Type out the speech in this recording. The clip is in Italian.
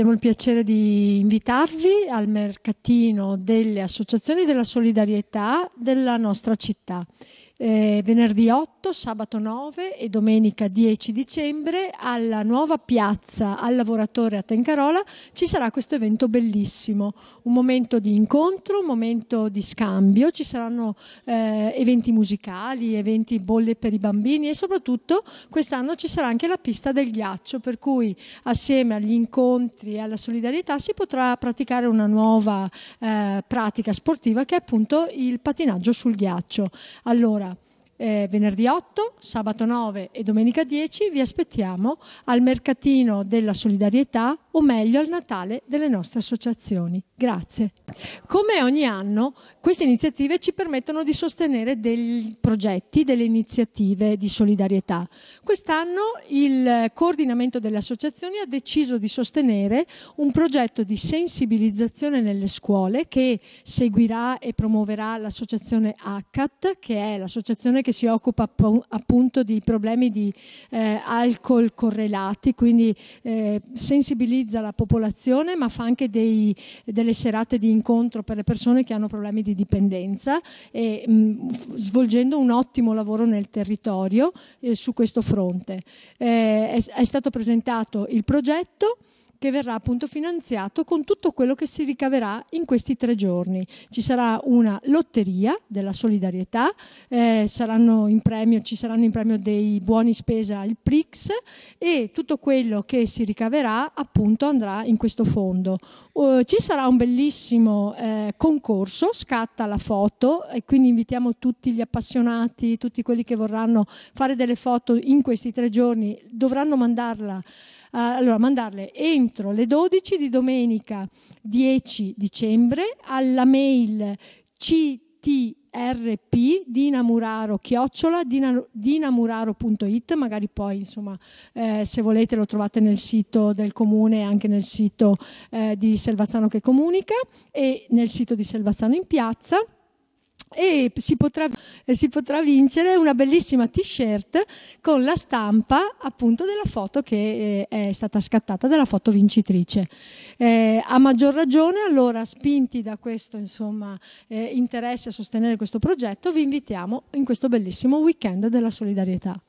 Abbiamo il piacere di invitarvi al mercatino delle associazioni della solidarietà della nostra città eh, venerdì 8, sabato 9 e domenica 10 dicembre alla nuova piazza al lavoratore a Tencarola ci sarà questo evento bellissimo, un momento di incontro, un momento di scambio, ci saranno eh, eventi musicali, eventi bolle per i bambini e soprattutto quest'anno ci sarà anche la pista del ghiaccio per cui assieme agli incontri e alla solidarietà si potrà praticare una nuova eh, pratica sportiva che è appunto il patinaggio sul ghiaccio. Allora, eh, venerdì 8, sabato 9 e domenica 10 vi aspettiamo al mercatino della solidarietà o meglio al Natale delle nostre associazioni. Grazie. Come ogni anno queste iniziative ci permettono di sostenere dei progetti, delle iniziative di solidarietà. Quest'anno il coordinamento delle associazioni ha deciso di sostenere un progetto di sensibilizzazione nelle scuole che seguirà e promuoverà l'associazione ACAT, che è l'associazione che si occupa appunto di problemi di eh, alcol correlati, quindi eh, sensibilizzazione mobilizza la popolazione ma fa anche dei, delle serate di incontro per le persone che hanno problemi di dipendenza e, mh, mm, svolgendo un ottimo lavoro nel territorio eh, su questo fronte. Eh, è, è stato presentato il progetto che verrà appunto finanziato con tutto quello che si ricaverà in questi tre giorni. Ci sarà una lotteria della solidarietà, eh, premio, ci saranno in premio dei buoni spesa il PRIX e tutto quello che si ricaverà appunto andrà in questo fondo. Uh, ci sarà un bellissimo eh, concorso, scatta la foto e quindi invitiamo tutti gli appassionati, tutti quelli che vorranno fare delle foto in questi tre giorni, dovranno mandarla eh, allora, mandarle entro le 12 di domenica 10 dicembre alla mail ct rp dinamuraro chiocciola dinamuraro.it magari poi insomma eh, se volete lo trovate nel sito del comune e anche nel sito eh, di Selvazzano che comunica e nel sito di Selvazzano in piazza e si potrà, si potrà vincere una bellissima t-shirt con la stampa appunto della foto che eh, è stata scattata della foto vincitrice. Eh, a maggior ragione, allora, spinti da questo insomma, eh, interesse a sostenere questo progetto, vi invitiamo in questo bellissimo weekend della solidarietà.